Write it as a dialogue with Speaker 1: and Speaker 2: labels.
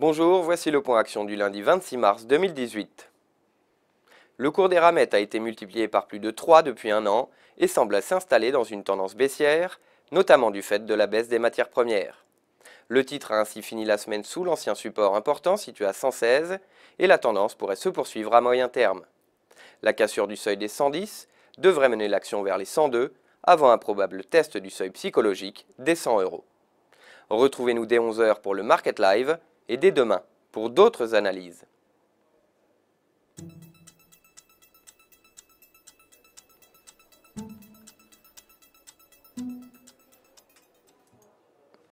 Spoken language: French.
Speaker 1: Bonjour, voici le point action du lundi 26 mars 2018. Le cours des ramettes a été multiplié par plus de 3 depuis un an et semble s'installer dans une tendance baissière, notamment du fait de la baisse des matières premières. Le titre a ainsi fini la semaine sous l'ancien support important situé à 116 et la tendance pourrait se poursuivre à moyen terme. La cassure du seuil des 110 devrait mener l'action vers les 102 avant un probable test du seuil psychologique des 100 euros. Retrouvez-nous dès 11h pour le Market Live et dès demain pour d'autres analyses.